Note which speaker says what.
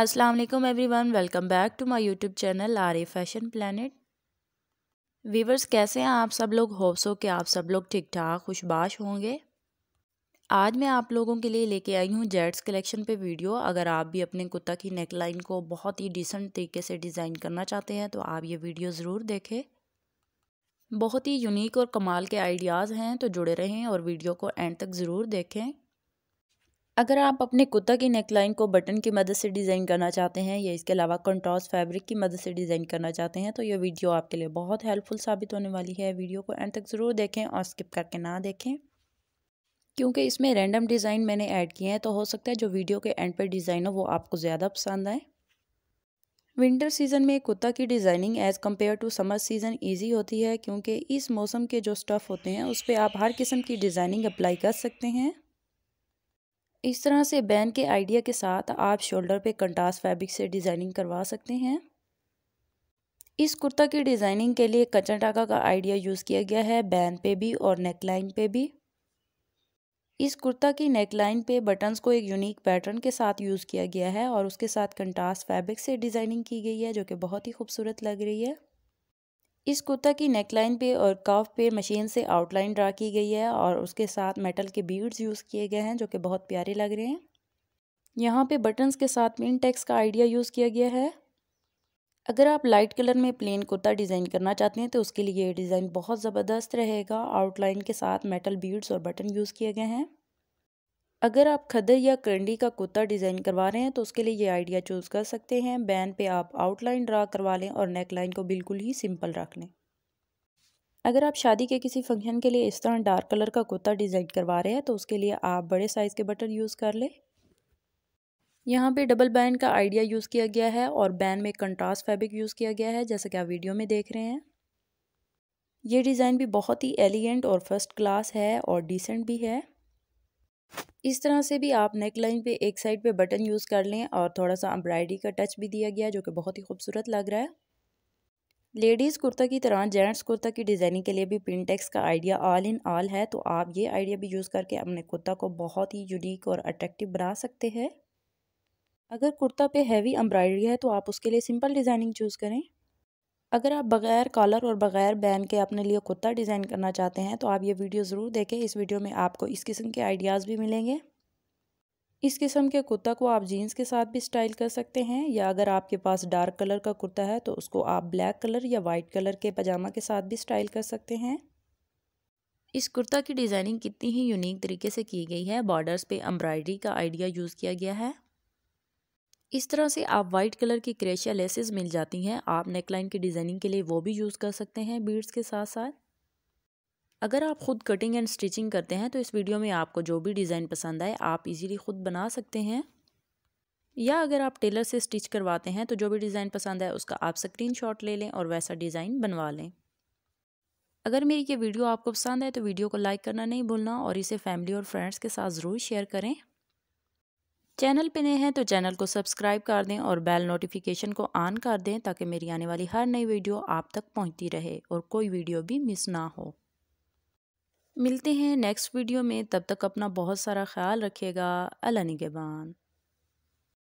Speaker 1: अस्सलाम वालेकुम everyone welcome back to my YouTube channel R A fashion planet viewers कैसे हैं आप सब लोग होप सो कि आप सब लोग ठीक ठाक खुशबाश होंगे आज मैं आप लोगों के लिए लेके आई हूँ जेट्स कलेक्शन पे वीडियो अगर आप भी अपने कुत्ता की नेकलाइन को बहुत ही डिसेंट तरीके से डिज़ाइन करना चाहते हैं तो आप ये वीडियो ज़रूर देखें बहुत ही यूनिक और कमाल के आइडियाज़ हैं तो जुड़े रहें और वीडियो को एंड तक ज़रूर देखें अगर आप अपने कुत्ता की नेकलाइन को बटन की मदद से डिज़ाइन करना चाहते हैं या इसके अलावा कंट्रास फैब्रिक की मदद से डिज़ाइन करना चाहते हैं तो ये वीडियो आपके लिए बहुत हेल्पफुल साबित होने वाली है वीडियो को एंड तक ज़रूर देखें और स्किप करके ना देखें क्योंकि इसमें रैंडम डिज़ाइन मैंने ऐड किए हैं तो हो सकता है जो वीडियो के एंड पर डिज़ाइन हो वो आपको ज़्यादा पसंद आए विंटर सीज़न में कुत्ता की designing as compare to summer season easy होती है क्योंकि इस मौसम के जो स्टफ़ होते हैं उस पर आप हर किस्म की डिज़ाइनिंग अप्लाई कर सकते हैं इस तरह से बैन के आइडिया के साथ आप शोल्डर पे कंटास फैब्रिक से डिज़ाइनिंग करवा सकते हैं इस कुर्ता की डिज़ाइनिंग के लिए कच्चा टाका का आइडिया यूज़ किया गया है बैन पे भी और नेकलाइन पे भी इस कुर्ता की नेकलाइन पे बटन्स को एक यूनिक पैटर्न के साथ यूज़ किया गया है और उसके साथ कंटास फैब्रिक से डिज़ाइनिंग की गई है जो कि बहुत ही खूबसूरत लग रही है इस कुर्ता की नेकलाइन पे और काफ पे मशीन से आउटलाइन ड्रा की गई है और उसके साथ मेटल के बीड्स यूज़ किए गए हैं जो कि बहुत प्यारे लग रहे हैं यहाँ पे बटन्स के साथ मेन टेक्स का आइडिया यूज़ किया गया है अगर आप लाइट कलर में प्लेन कुर्ता डिज़ाइन करना चाहते हैं तो उसके लिए ये डिज़ाइन बहुत ज़बरदस्त रहेगा आउटलाइन के साथ मेटल बीड्स और बटन यूज़ किए गए हैं अगर आप खदर या करंडी का कुत्ता डिज़ाइन करवा रहे हैं तो उसके लिए ये आइडिया चूज़ कर सकते हैं बैन पे आप आउटलाइन ड्रा करवा लें और नेक लाइन को बिल्कुल ही सिंपल रख लें अगर आप शादी के किसी फंक्शन के लिए इस तरह डार्क कलर का कुत्ता डिज़ाइन करवा रहे हैं तो उसके लिए आप बड़े साइज़ के बटन यूज़ कर लें यहाँ पे डबल बैन का आइडिया यूज़ किया गया है और बैन में कंट्रास्ट फैब्रिक यूज़ किया गया है जैसा कि आप वीडियो में देख रहे हैं ये डिज़ाइन भी बहुत ही एलिगेंट और फर्स्ट क्लास है और डिसेंट भी है इस तरह से भी आप नेक लाइन पे एक साइड पे बटन यूज़ कर लें और थोड़ा सा एम्ब्रायडरी का टच भी दिया गया जो कि बहुत ही खूबसूरत लग रहा है लेडीज़ कुर्ता की तरह जेंट्स कुर्ता की डिज़ाइनिंग के लिए भी प्रिंटेक्स का आइडिया ऑल इन ऑल है तो आप ये आइडिया भी यूज़ करके अपने कुर्ता को बहुत ही यूनिक और अट्रैक्टिव बना सकते हैं अगर कुर्ता पे हैवी एम्ब्रॉयडरी है तो आप उसके लिए सिंपल डिज़ाइनिंग चूज़ करें अगर आप बग़ैर कॉलर और बग़ैर बैन के अपने लिए कुर्ता डिज़ाइन करना चाहते हैं तो आप ये वीडियो ज़रूर देखें इस वीडियो में आपको इस किस्म के आइडियाज़ भी मिलेंगे इस किस्म के कुर्ता को आप जीन्स के साथ भी स्टाइल कर सकते हैं या अगर आपके पास डार्क कलर का कुर्ता है तो उसको आप ब्लैक कलर या वाइट कलर के पजामा के साथ भी स्टाइल कर सकते हैं इस कुर्ता की डिज़ाइनिंग कितनी ही यूनिक तरीके से की गई है बॉर्डर्स पे एम्ब्रॉयडरी का आइडिया यूज़ किया गया है इस तरह से आप वाइट कलर की क्रेशिया लेसेस मिल जाती हैं आप नेकलाइन की डिज़ाइनिंग के लिए वो भी यूज़ कर सकते हैं बीड्स के साथ साथ अगर आप खुद कटिंग एंड स्टिचिंग करते हैं तो इस वीडियो में आपको जो भी डिज़ाइन पसंद आए आप इजीली खुद बना सकते हैं या अगर आप टेलर से स्टिच करवाते हैं तो जो भी डिज़ाइन पसंद आए उसका आप स्क्रीन ले लें और वैसा डिज़ाइन बनवा लें अगर मेरी ये वीडियो आपको पसंद है तो वीडियो को लाइक करना नहीं भूलना और इसे फैमिली और फ्रेंड्स के साथ ज़रूर शेयर करें चैनल पे नए हैं तो चैनल को सब्सक्राइब कर दें और बेल नोटिफिकेशन को ऑन कर दें ताकि मेरी आने वाली हर नई वीडियो आप तक पहुंचती रहे और कोई वीडियो भी मिस ना हो मिलते हैं नेक्स्ट वीडियो में तब तक अपना बहुत सारा ख्याल रखिएगा अल्लाह निगेबान